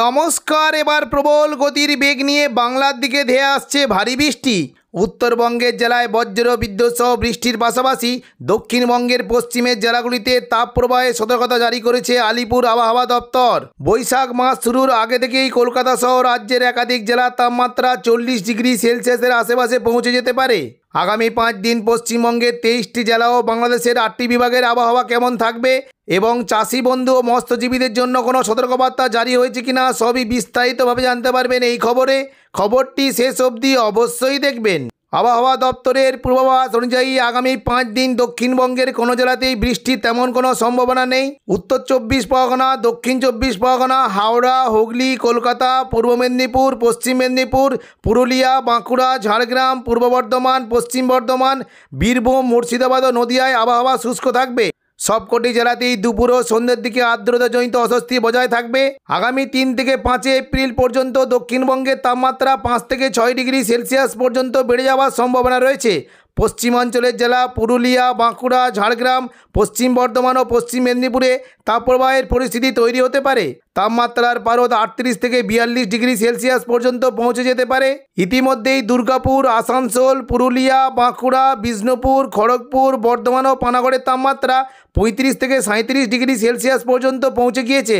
নমস্কার এবার প্রবল গতির বেগ নিয়ে বাংলার দিকে ধেয়ে আসছে ভারী বৃষ্টি উত্তরবঙ্গের জেলায় বজ্র বিদ্যুৎ সহ বৃষ্টির পাশাপাশি দক্ষিণবঙ্গের পশ্চিমের জেলাগুলিতে তাপপ্রবাহে সতর্কতা জারি করেছে আলিপুর আবহাওয়া দপ্তর বৈশাখ মাস শুরুর আগে থেকেই কলকাতা সহ রাজ্যের একাধিক জেলার তাপমাত্রা চল্লিশ ডিগ্রি সেলসিয়াসের আশেপাশে পৌঁছে যেতে পারে আগামী পাঁচ দিন পশ্চিমবঙ্গের তেইশটি জেলা ও বাংলাদেশের আটটি বিভাগের আবহাওয়া কেমন থাকবে এবং চাষি বন্ধু ও মৎস্যজীবীদের জন্য কোনো সতর্কবার্তা জারি হয়েছে কিনা সবই বিস্তারিতভাবে জানতে পারবেন এই খবরে খবরটি শেষ অবধি অবশ্যই দেখবেন আবহাওয়া দপ্তরের পূর্বাভাস অনুযায়ী আগামী পাঁচ দিন দক্ষিণবঙ্গের কোনো জেলাতেই বৃষ্টির তেমন কোনো সম্ভাবনা নেই উত্তর চব্বিশ পরগনা দক্ষিণ চব্বিশ পরগনা হাওড়া হুগলি কলকাতা পূর্ব মেদিনীপুর পশ্চিম মেদিনীপুর পুরুলিয়া বাঁকুড়া ঝাড়গ্রাম পূর্ব বর্ধমান পশ্চিম বর্ধমান বীরভূম মুর্শিদাবাদ ও নদিয়ায় আবহাওয়া শুষ্ক থাকবে সবকটি জেলাতেই দুপুর ও সন্ধ্যের দিকে আর্দ্রতাজনিত অস্বস্তি বজায় থাকবে আগামী তিন থেকে পাঁচই এপ্রিল পর্যন্ত দক্ষিণবঙ্গের তাপমাত্রা পাঁচ থেকে ছয় ডিগ্রি সেলসিয়াস পর্যন্ত বেড়ে যাওয়ার সম্ভাবনা রয়েছে পশ্চিমাঞ্চলের জেলা পুরুলিয়া বাঁকুড়া ঝাড়গ্রাম পশ্চিম বর্ধমান ও পশ্চিম মেদিনীপুরে তাপপ্রবাহের পরিস্থিতি তৈরি হতে পারে তাপমাত্রার পারদ আটত্রিশ থেকে বিয়াল্লিশ ডিগ্রি সেলসিয়াস পর্যন্ত পৌঁছে যেতে পারে ইতিমধ্যেই দুর্গাপুর আসানসোল পুরুলিয়া বাঁকুড়া বিষ্ণুপুর খড়গপুর বর্ধমান ও পানাগড়ের তাপমাত্রা পঁয়ত্রিশ থেকে সাঁত্রিশ ডিগ্রি সেলসিয়াস পর্যন্ত পৌঁছে গিয়েছে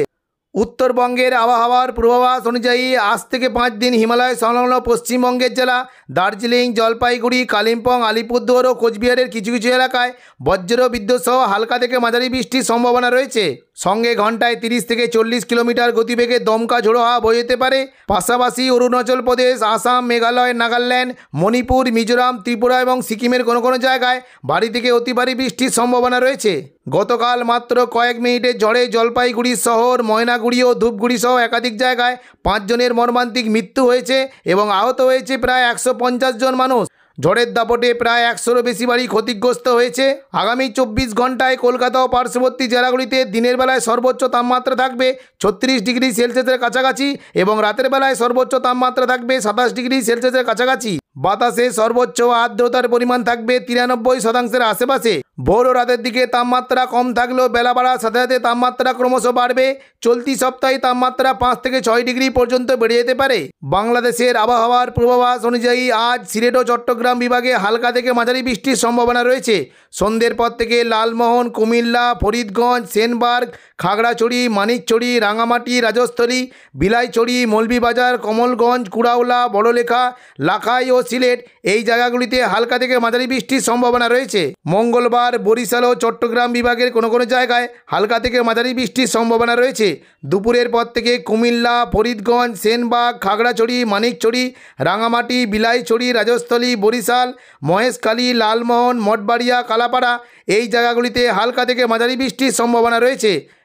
উত্তরবঙ্গের আবহাওয়ার পূর্বাভাস অনুযায়ী আজ থেকে পাঁচ দিন হিমালয় সংলগ্ন পশ্চিমবঙ্গের জেলা দার্জিলিং জলপাইগুড়ি কালিম্পং আলিপুরদুয়ার ও কোচবিহারের কিছু কিছু এলাকায় বজ্র বিদ্যুৎ সহ হালকা থেকে মাঝারি বৃষ্টির সম্ভাবনা রয়েছে সঙ্গে ঘন্টায় তিরিশ থেকে চল্লিশ কিলোমিটার গতিবেগে দমকা ঝোড়ো হাওয়া বয়ে যেতে পারে পাশাপাশি অরুণাচল প্রদেশ আসাম মেঘালয় নাগাল্যান্ড মণিপুর মিজোরাম ত্রিপুরা এবং সিকিমের কোনো কোনো জায়গায় বাড়ি থেকে অতি ভারী বৃষ্টির সম্ভাবনা রয়েছে গতকাল মাত্র কয়েক মিনিটে ঝড়ে জলপাইগুড়ি শহর ময়নাগুড়ি ও ধূপগুড়ি সহ একাধিক জায়গায় পাঁচজনের মর্মান্তিক মৃত্যু হয়েছে এবং আহত হয়েছে প্রায় একশো জন মানুষ ঝড়ের দাপটে প্রায় একশোরও বেশি বাড়ি ক্ষতিগ্রস্ত হয়েছে আগামী চব্বিশ ঘন্টায় কলকাতা ও পার্শ্ববর্তী জেলাগুলিতে দিনের বেলায় সর্বোচ্চ তাপমাত্রা থাকবে ছত্রিশ ডিগ্রি সেলসিয়াসের কাছাকাছি এবং রাতের বেলায় সর্বোচ্চ তাপমাত্রা থাকবে সাতাশ ডিগ্রি সেলসিয়াসের কাছাকাছি বাতাসে সর্বোচ্চ আর্দ্রতার পরিমাণ থাকবে তিরানব্বই শতাংশের আশেপাশে ভোর ও রাতের দিকে তাপমাত্রা কম থাকলেও বেলা বাড়ার সাথে সাথে তাপমাত্রা ক্রমশ বাড়বে চলতি সপ্তাহে তাপমাত্রা পাঁচ থেকে ছয় ডিগ্রি পর্যন্ত বেড়ে যেতে পারে বাংলাদেশের আবহাওয়ার পূর্বাভাস অনুযায়ী আজ সিলেট ও চট্টগ্রাম বিভাগে হালকা থেকে মাঝারি বৃষ্টির সম্ভাবনা রয়েছে সন্ধ্যের পর থেকে লালমোহন কুমিল্লা ফরিদগঞ্জ সেনবার্গ খাগড়াছড়ি মানিকছড়ি রাঙামাটি রাজস্থলী বিলাইছড়ি মলবিবাজার কমলগঞ্জ কুড়াওলা বড়লেখা লাখাই ও সিলেট এই জায়গাগুলিতে হালকা থেকে মাঝারি বৃষ্টির সম্ভাবনা রয়েছে মঙ্গলবার বরিশাল ও চট্টগ্রাম বিভাগের কোনো কোনো জায়গায় হালকা থেকে মাঝারি বৃষ্টির সম্ভাবনা রয়েছে দুপুরের পর থেকে কুমিল্লা ফরিদগঞ্জ সেনবাগ খাগড়াছড়ি মানিকছড়ি রাঙামাটি বিলাইছড়ি রাজস্থলী বরিশাল মহেশখালী লালমোহন মঠবাড়িয়া কালাপাড়া এই জায়গাগুলিতে হালকা থেকে মাঝারি বৃষ্টির সম্ভাবনা রয়েছে